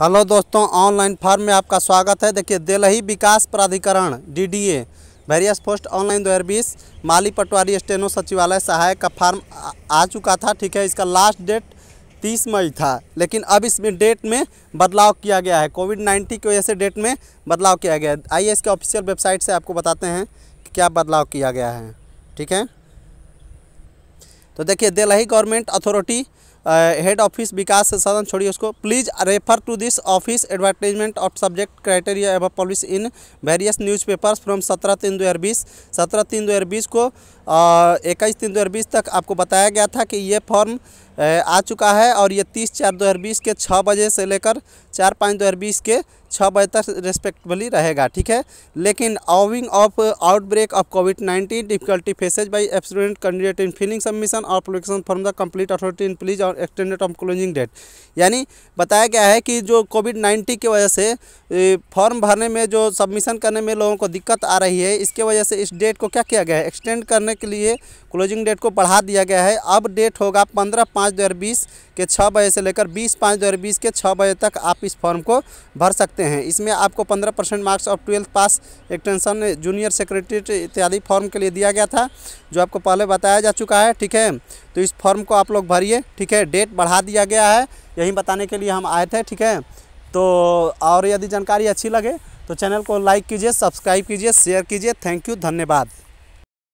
hello दोस्तों online form में आपका स्वागत है देखिए देलही विकास प्राधिकरण डीडीए वेरियस पोस्ट ऑनलाइन बीस माली पटवारी स्टेनो सचिवालय सहायक का फार्म आ चुका था ठीक है इसका लास्ट डेट 30 मई था लेकिन अब इसमें डेट में बदलाव किया गया है कोविड 19 की वजह से डेट में बदलाव किया गया है आइए इसके ऑफिशियल वेबसाइट से आपको बताते हैं कि क्या बदलाव किया गया है ठीक है तो देखिए Delhi government authority head office Vikas Sadan छोड़िए उसको please refer to this office advertisement of subject criteria एवं publish in various newspapers from सत्रह तीन दो हज़ार बीस सत्रह तीन दो हज़ार बीस को इक्कीस तीन दो हज़ार बीस तक आपको बताया गया था कि ये फॉर्म आ चुका है और ये तीस चार दो हज़ार बीस के छः बजे से लेकर चार पाँच दो हज़ार बीस के छः बजे तक रेस्पेक्टली रहेगा ठीक है लेकिन owing of outbreak of Covid nineteen difficulty faces by abundant candidate in filling submission और application form the complete authority in please और एक्सटेंडेड ऑफ क्लोजिंग डेट यानी बताया गया है कि जो कोविड नाइन्टीन की वजह से फॉर्म भरने में जो सबमिशन करने में लोगों को दिक्कत आ रही है इसके वजह से इस डेट को क्या किया गया है एक्सटेंड करने के लिए क्लोजिंग डेट को बढ़ा दिया गया है अब डेट होगा पंद्रह पाँच दो के छः बजे से लेकर बीस पाँच दो के छः बजे तक आप इस फॉर्म को भर सकते हैं इसमें आपको पंद्रह percent marks of twelfth pass extension junior secretary इत्यादि फॉर्म के लिए दिया गया था जो आपको पहले बताया जा चुका है ठीक है तो इस फॉर्म को आप लोग भरिए ठीक है डेट बढ़ा दिया गया है यही बताने के लिए हम आए थे ठीक है तो और यदि जानकारी अच्छी लगे तो चैनल को लाइक कीजिए सब्सक्राइब कीजिए शेयर कीजिए थैंक यू धन्यवाद